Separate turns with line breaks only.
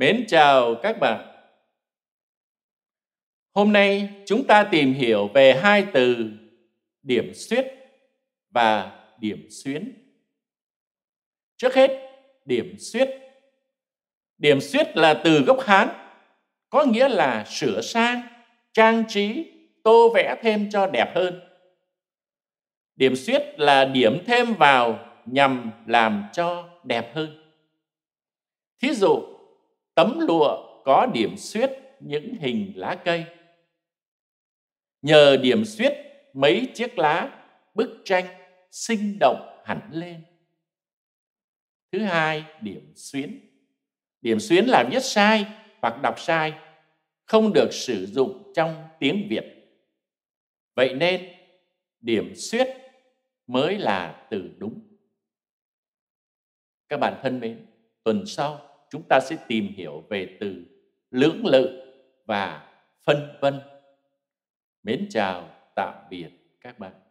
Mến chào các bạn.
Hôm nay chúng ta tìm hiểu về hai từ điểm suyết và điểm xuyến. Trước hết, điểm suyết. Điểm suyết là từ gốc Hán, có nghĩa là sửa sang, trang trí, tô vẽ thêm cho đẹp hơn. Điểm suyết là điểm thêm vào nhằm làm cho đẹp hơn. Thí dụ, tấm lụa có điểm xuyết những hình lá cây. Nhờ điểm xuyết mấy chiếc lá, bức tranh sinh động hẳn lên. Thứ hai, điểm xuyến. Điểm xuyến là viết sai hoặc đọc sai, không được sử dụng trong tiếng Việt. Vậy nên, điểm xuyết mới là từ đúng. Các bạn thân mến, tuần sau chúng ta sẽ tìm hiểu về từ lưỡng lự và phân vân. Mến chào, tạm biệt
các bạn.